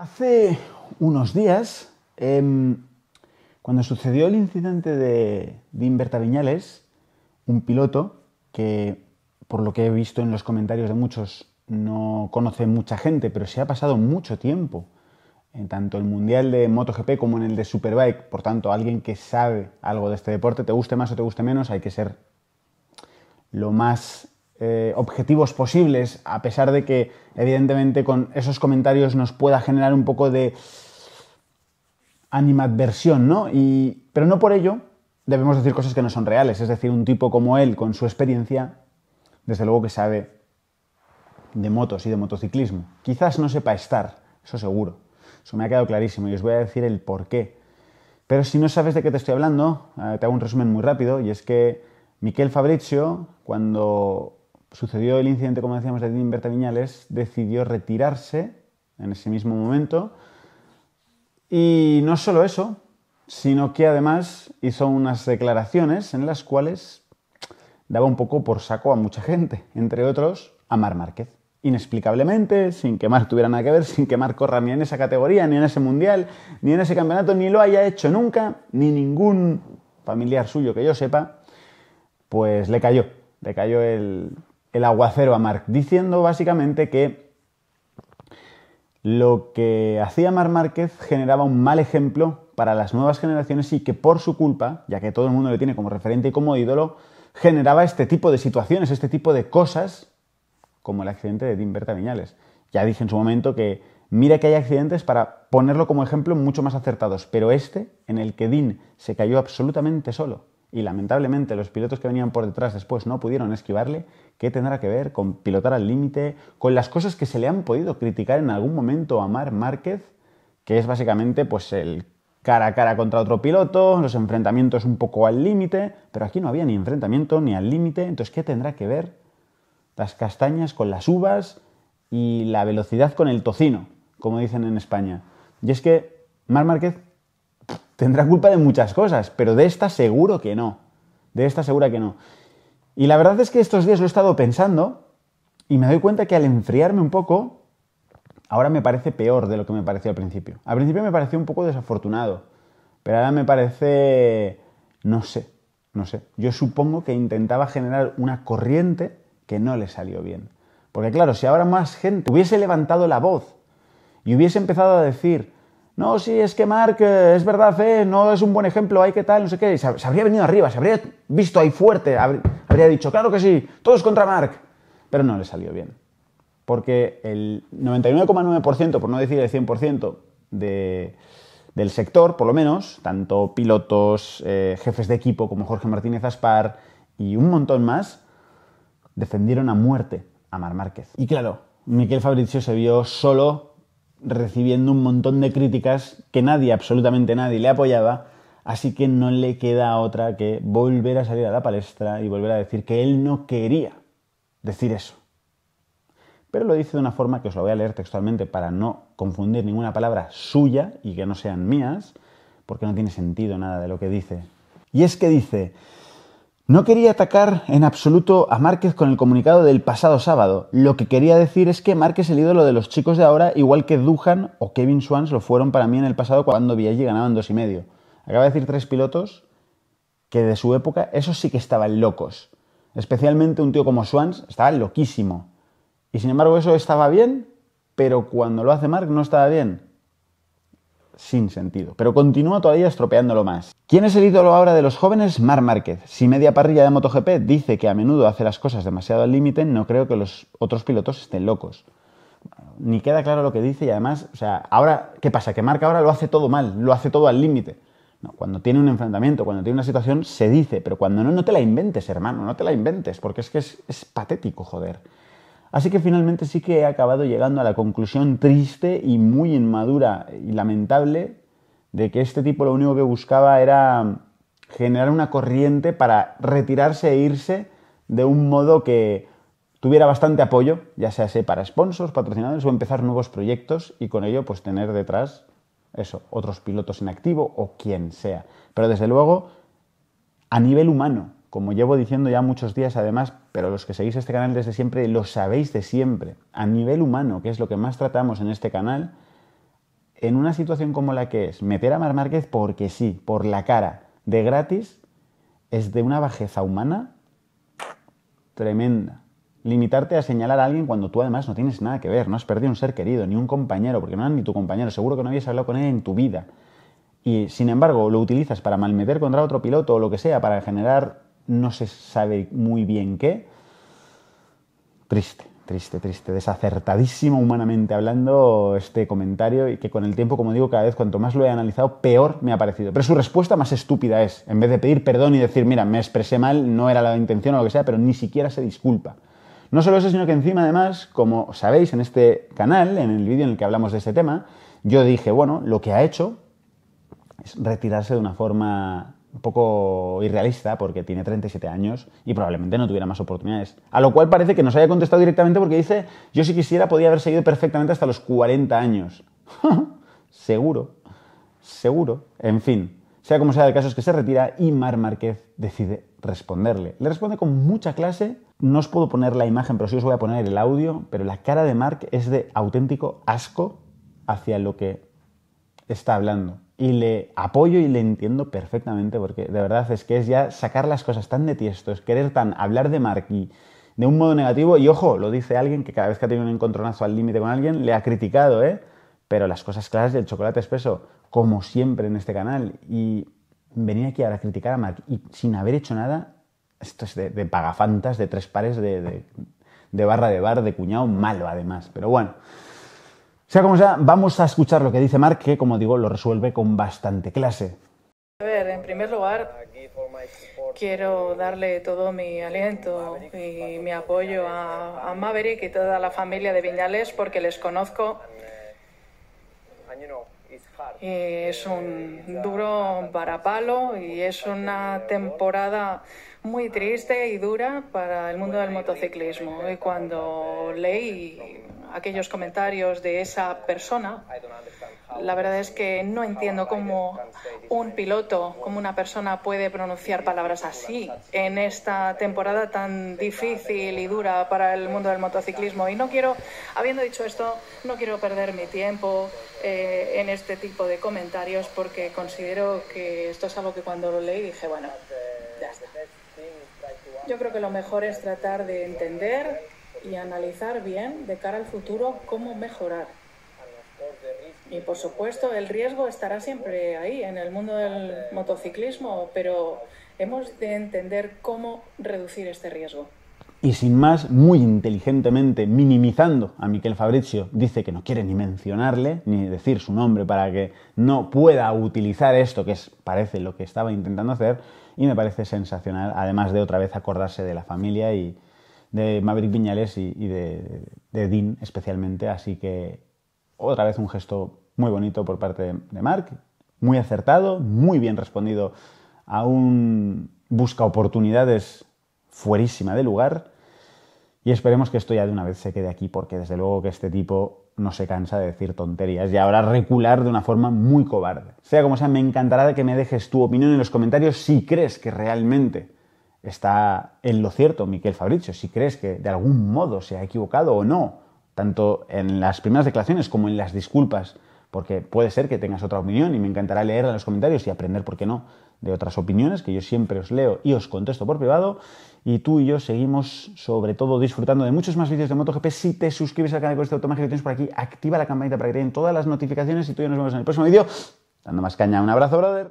Hace unos días, em, cuando sucedió el incidente de, de Viñales, un piloto que, por lo que he visto en los comentarios de muchos, no conoce mucha gente, pero se ha pasado mucho tiempo eh, en tanto el Mundial de MotoGP como en el de Superbike. Por tanto, alguien que sabe algo de este deporte, te guste más o te guste menos, hay que ser lo más eh, objetivos posibles, a pesar de que evidentemente con esos comentarios nos pueda generar un poco de animadversión, ¿no? Y, pero no por ello debemos decir cosas que no son reales, es decir, un tipo como él, con su experiencia, desde luego que sabe de motos y de motociclismo. Quizás no sepa estar, eso seguro, eso me ha quedado clarísimo y os voy a decir el por qué. Pero si no sabes de qué te estoy hablando, eh, te hago un resumen muy rápido, y es que Miquel Fabrizio, cuando sucedió el incidente, como decíamos, de Berta Viñales, decidió retirarse en ese mismo momento. Y no solo eso, sino que además hizo unas declaraciones en las cuales daba un poco por saco a mucha gente, entre otros a Mar Márquez. Inexplicablemente, sin que Mar tuviera nada que ver, sin que Mar corra ni en esa categoría, ni en ese mundial, ni en ese campeonato, ni lo haya hecho nunca, ni ningún familiar suyo que yo sepa, pues le cayó. Le cayó el, el aguacero a Mark, diciendo básicamente que lo que hacía Marc Márquez generaba un mal ejemplo para las nuevas generaciones y que por su culpa, ya que todo el mundo le tiene como referente y como ídolo, generaba este tipo de situaciones, este tipo de cosas, como el accidente de Berta Viñales. Ya dije en su momento que mira que hay accidentes para ponerlo como ejemplo mucho más acertados, pero este, en el que Dean se cayó absolutamente solo, y lamentablemente los pilotos que venían por detrás después no pudieron esquivarle, ¿qué tendrá que ver con pilotar al límite, con las cosas que se le han podido criticar en algún momento a Mar Márquez, que es básicamente pues el cara a cara contra otro piloto, los enfrentamientos un poco al límite, pero aquí no había ni enfrentamiento ni al límite, entonces ¿qué tendrá que ver las castañas con las uvas y la velocidad con el tocino, como dicen en España? Y es que Mar Márquez Tendrá culpa de muchas cosas, pero de esta seguro que no. De esta segura que no. Y la verdad es que estos días lo he estado pensando y me doy cuenta que al enfriarme un poco, ahora me parece peor de lo que me pareció al principio. Al principio me pareció un poco desafortunado, pero ahora me parece... no sé, no sé. Yo supongo que intentaba generar una corriente que no le salió bien. Porque claro, si ahora más gente hubiese levantado la voz y hubiese empezado a decir, no, sí, es que Marc eh, es verdad, eh, no es un buen ejemplo, hay que tal, no sé qué, se, habría venido arriba, se habría visto ahí fuerte, habría, dicho, claro que sí, todos contra Marc, pero no le salió bien. Porque el 99,9%, por no decir el 100% del sector, por lo menos, tanto pilotos, eh, jefes de equipo como Jorge Martínez Aspar y un montón más, defendieron a muerte a Mar Márquez. Y claro, Miquel Fabricio se vio solo recibiendo un montón de críticas que nadie, absolutamente nadie, le apoyaba, así que no le queda otra que volver a salir a la palestra y volver a decir que él no quería decir eso. Pero lo dice de una forma que os lo voy a leer textualmente para no confundir ninguna palabra suya y que no sean mías, porque no tiene sentido nada de lo que dice. Y es que dice, no quería atacar en absoluto a Márquez con el comunicado del pasado sábado. Lo que quería decir es que Márquez es el ídolo de los chicos de ahora, igual que Duhan o Kevin Swans lo fueron para mí en el pasado cuando ganaba en dos y medio. Acaba de decir tres pilotos que de su época esos sí que estaban locos. Especialmente un tío como Swans estaba loquísimo. Y sin embargo eso estaba bien, pero cuando lo hace Mark no estaba bien sin sentido. Pero continúa todavía estropeándolo más. ¿Quién es el ídolo ahora de los jóvenes? Mar Márquez. Si media parrilla de MotoGP dice que a menudo hace las cosas demasiado al límite, no creo que los otros pilotos estén locos. Ni queda claro lo que dice y además, o sea, ahora, ¿qué pasa? Que Marca ahora lo hace todo mal, lo hace todo al límite. cuando tiene un enfrentamiento, cuando tiene una situación, se dice, pero cuando no, no te la inventes, hermano, no te la inventes, porque es que es patético, joder. Así que finalmente sí que he acabado llegando a la conclusión triste y muy inmadura y lamentable de que este tipo lo único que buscaba era generar una corriente para retirarse e irse de un modo que tuviera bastante apoyo, ya sea para sponsors, patrocinadores o empezar nuevos proyectos y con ello pues tener detrás eso, otros pilotos en activo o quien sea. Pero desde luego a nivel humano, como llevo diciendo ya muchos días además, pero los que seguís este canal desde siempre lo sabéis de siempre. A nivel humano, que es lo que más tratamos en este canal, en una situación como la que es, meter a Mar Márquez porque sí, por la cara, de gratis, es de una bajeza humana tremenda. Limitarte a señalar a alguien cuando tú además no tienes nada que ver, no has perdido un ser querido, ni un compañero, porque no era ni tu compañero, seguro que no habías hablado con él en tu vida. Y sin embargo, lo utilizas para malmeter contra otro piloto o lo que sea, para generar no se sabe muy bien qué. Triste, triste, triste, desacertadísimo humanamente hablando este comentario y que con el tiempo, como digo, cada vez cuanto más lo he analizado, peor me ha parecido. Pero su respuesta más estúpida es, en vez de pedir perdón y decir, mira, me expresé mal, no era la intención o lo que sea, pero ni siquiera se disculpa. No solo eso, sino que encima además, como sabéis en este canal, en el vídeo en el que hablamos de este tema, yo dije, bueno, lo que ha hecho es retirarse de una forma un poco irrealista porque tiene 37 años y probablemente no tuviera más oportunidades. A lo cual parece que nos haya contestado directamente porque dice, yo si quisiera podía haber seguido perfectamente hasta los 40 años. seguro, seguro. En fin, sea como sea el caso es que se retira y Mar Márquez decide responderle. Le responde con mucha clase, no os puedo poner la imagen, pero sí os voy a poner el audio, pero la cara de Mark es de auténtico asco hacia lo que está hablando. Y le apoyo y le entiendo perfectamente, porque de verdad es que es ya sacar las cosas tan de tiestos querer tan hablar de Marquis de un modo negativo. Y ojo, lo dice alguien que cada vez que ha tenido un encontronazo al límite con alguien le ha criticado, ¿eh? Pero las cosas claras del chocolate espeso, como siempre en este canal. Y venir aquí ahora a criticar a Mark y sin haber hecho nada, esto es de, pagafantas, de tres pares de barra de bar, de cuñado, malo además. Pero bueno. Sea como sea, vamos a escuchar lo que dice Mark, que como digo, lo resuelve con bastante clase. A ver, en primer lugar, quiero darle todo mi aliento y mi apoyo a, a Maverick y toda la familia de Viñales porque les conozco. Y es un duro palo y es una temporada muy triste y dura para el mundo del motociclismo. Y cuando leí aquellos comentarios de esa persona, la verdad es que no entiendo cómo un piloto, cómo una persona puede pronunciar palabras así en esta temporada tan difícil y dura para el mundo del motociclismo. Y no quiero, habiendo dicho esto, no quiero perder mi tiempo eh, en este tipo de comentarios porque considero que esto es algo que cuando lo leí dije, bueno, ya está. Yo creo que lo mejor es tratar de entender y analizar bien de cara al futuro cómo mejorar. Y por supuesto, el riesgo estará siempre ahí en el mundo del motociclismo, pero hemos de entender cómo reducir este riesgo. Y sin más, muy inteligentemente, minimizando a Miquel Fabrizio, dice que no quiere ni mencionarle, ni decir su nombre para que no pueda utilizar esto, que es, parece lo que estaba intentando hacer, y me parece sensacional, además de otra vez acordarse de la familia y, de Maverick Viñales y, de, Dean especialmente. Así que otra vez un gesto muy bonito por parte de, Mark, muy acertado, muy bien respondido a un busca oportunidades fuerísima de lugar. Y esperemos que esto ya de una vez se quede aquí, porque desde luego que este tipo no se cansa de decir tonterías y ahora recular de una forma muy cobarde. Sea como sea, me encantará que me dejes tu opinión en los comentarios si crees que realmente está en lo cierto Miquel Fabricio, si crees que de algún modo se ha equivocado o no, tanto en las primeras declaraciones como en las disculpas, porque puede ser que tengas otra opinión y me encantará leerla en los comentarios y aprender, por qué no, de otras opiniones que yo siempre os leo y os contesto por privado. Y tú y yo seguimos, sobre todo, disfrutando de muchos más vídeos de MotoGP. Si te suscribes al canal con este automático que tienes por aquí, activa la campanita para que te den todas las notificaciones y tú y yo nos vemos en el próximo vídeo. Dando más caña, un abrazo, brother.